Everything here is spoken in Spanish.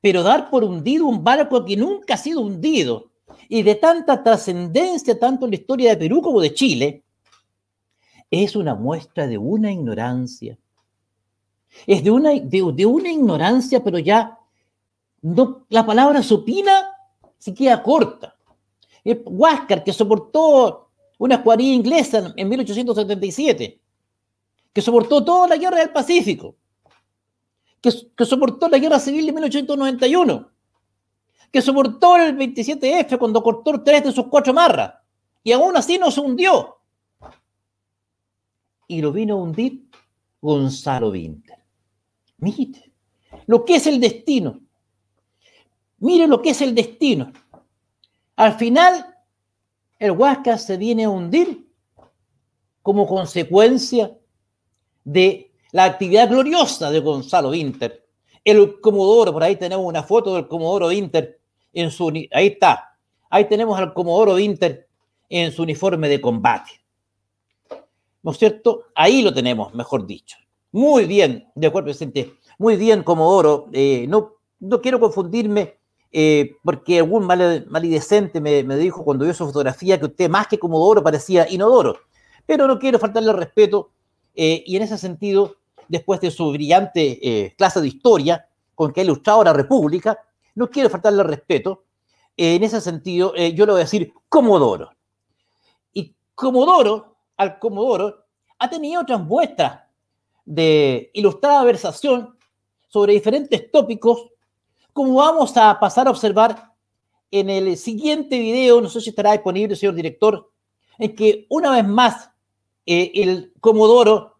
pero dar por hundido un barco que nunca ha sido hundido y de tanta trascendencia tanto en la historia de Perú como de Chile, es una muestra de una ignorancia. Es de una, de, una ignorancia, pero ya no, la palabra supina se queda corta. Huáscar, que soportó una escuadrilla inglesa en 1877, que soportó toda la guerra del Pacífico, que, soportó la guerra civil de 1891, que soportó el 27F cuando cortó tres de sus cuatro marras y aún así no se hundió. Y lo vino a hundir Gonzalo Vinter. Mire lo que es el destino. Mire lo que es el destino. Al final, el Huasca se viene a hundir como consecuencia de la actividad gloriosa de Gonzalo Inter. El Comodoro, por ahí tenemos una foto del Comodoro Inter En su, ahí está. Ahí tenemos al Comodoro Inter en su uniforme de combate. ¿No es cierto? Ahí lo tenemos, mejor dicho. Muy bien, de acuerdo, presente Muy bien, Comodoro. Eh, no, quiero confundirme eh, porque algún mal, malidecente me, dijo cuando vio su fotografía que usted más que Comodoro parecía Inodoro. Pero no quiero faltarle respeto eh, y en ese sentido después de su brillante eh, clase de historia con que ha ilustrado la República, no quiero faltarle respeto. Eh, en ese sentido, eh, yo lo voy a decir Comodoro. Y Comodoro, al Comodoro, ha tenido otras muestras de ilustrada versación sobre diferentes tópicos, como vamos a pasar a observar en el siguiente video, no sé si estará disponible, señor director, en que una vez más el Comodoro